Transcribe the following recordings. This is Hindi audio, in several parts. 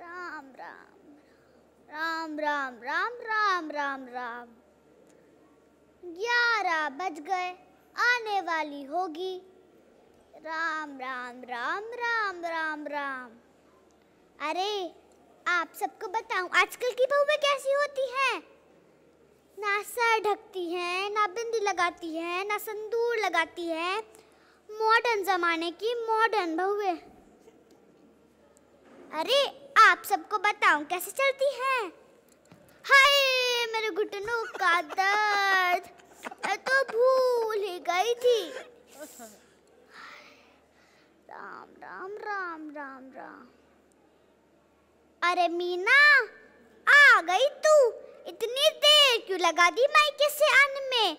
राम राम राम राम राम राम राम राम ग्यारह बज गए आने वाली होगी राम राम राम राम राम राम अरे आप सबको बताऊं आजकल की बहुएं कैसी होती हैं ना सर ढकती हैं ना बिंदी लगाती हैं ना संदूर लगाती हैं मॉडर्न ज़माने की मॉडर्न बहुए अरे आप सबको बताऊं कैसे चलती है हाय मेरे घुटनों का दर्द मैं तो भूल ही गई थी राम राम राम राम राम अरे मीना आ गई तू इतनी देर क्यों लगा दी मायके से आने में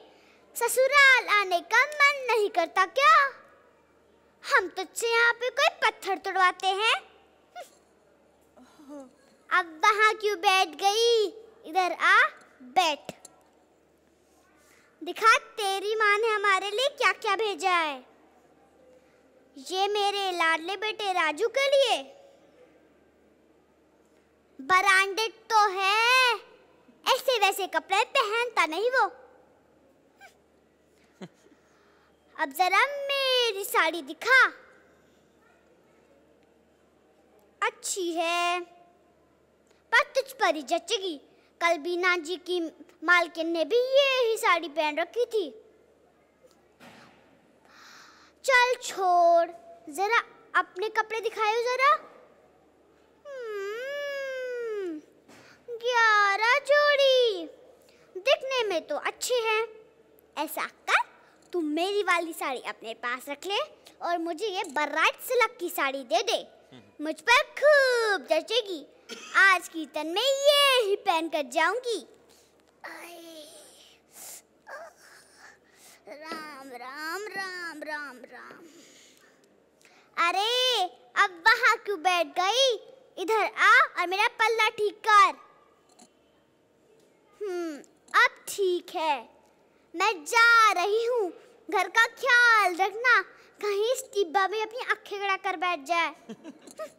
ससुराल आने का मन नहीं करता क्या हम तुझसे यहाँ पे कोई पत्थर तोड़वाते हैं अब वहाँ क्यों बैठ गई इधर आ बैठ दिखा तेरी माँ ने हमारे लिए क्या क्या भेजा है ये मेरे लाडले बेटे राजू के लिए ब्रांडेड तो है ऐसे वैसे कपड़े पहनता नहीं वो अब जरा मैं मेरी साड़ी दिखा अच्छी है पर तुझ पर ही जचेगी कल बीना जी की मालकिन ने भी ये ही साड़ी पहन रखी थी चल छोड़ जरा अपने कपड़े दिखायो जरा हम्म, ग्यारह जोड़ी दिखने में तो अच्छे हैं ऐसा कर तू मेरी वाली साड़ी अपने पास रख ले और मुझे ये बराट सिलक की साड़ी दे दे मुझ पर खूब जचेगी आज कीर्तन में ये ही पहन कर जाऊंगी राम राम राम राम राम अरे अब वहां क्यों बैठ गई इधर आ और मेरा पल्ला ठीक कर हम्म अब ठीक है मैं जा रही हूँ घर का ख्याल रखना कहीं इस टिब्बा में अपनी आंखें गड़ा कर बैठ जाए